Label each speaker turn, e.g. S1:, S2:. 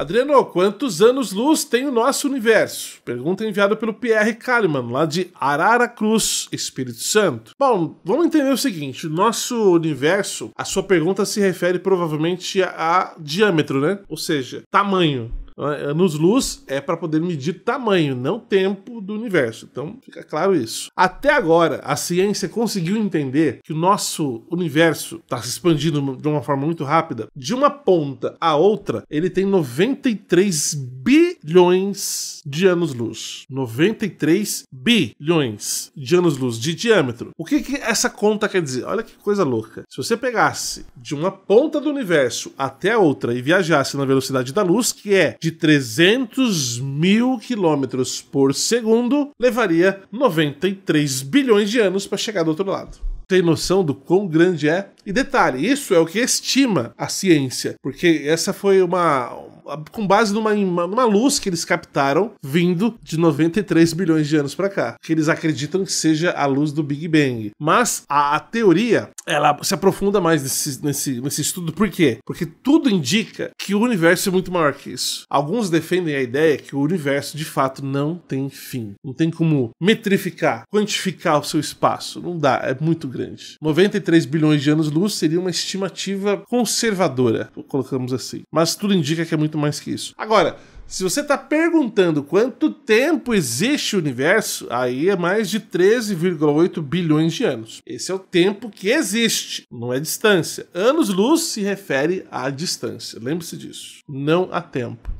S1: Adriano, quantos anos-luz tem o nosso universo? Pergunta enviada pelo Pierre Kalman, lá de Cruz, Espírito Santo. Bom, vamos entender o seguinte: nosso universo, a sua pergunta se refere provavelmente a, a diâmetro, né? Ou seja, tamanho anos-luz é, é, é para poder medir tamanho, não tempo do universo. Então fica claro isso. Até agora, a ciência conseguiu entender que o nosso universo está se expandindo de uma forma muito rápida. De uma ponta à outra, ele tem 93 bilhões bilhões de anos-luz. 93 bilhões de anos-luz de diâmetro. O que, que essa conta quer dizer? Olha que coisa louca. Se você pegasse de uma ponta do universo até a outra e viajasse na velocidade da luz, que é de 300 mil quilômetros por segundo, levaria 93 bilhões de anos para chegar do outro lado tem noção do quão grande é? E detalhe, isso é o que estima a ciência, porque essa foi uma, com base numa, numa luz que eles captaram vindo de 93 bilhões de anos para cá, que eles acreditam que seja a luz do Big Bang. Mas a, a teoria, ela se aprofunda mais nesse, nesse, nesse estudo, por quê? Porque tudo indica que o universo é muito maior que isso. Alguns defendem a ideia que o universo de fato não tem fim. Não tem como metrificar, quantificar o seu espaço. Não dá, é muito grande. 93 bilhões de anos-luz seria uma estimativa conservadora, colocamos assim. Mas tudo indica que é muito mais que isso. Agora, se você está perguntando quanto tempo existe o universo, aí é mais de 13,8 bilhões de anos. Esse é o tempo que existe, não é distância. Anos-luz se refere à distância, lembre-se disso, não a tempo.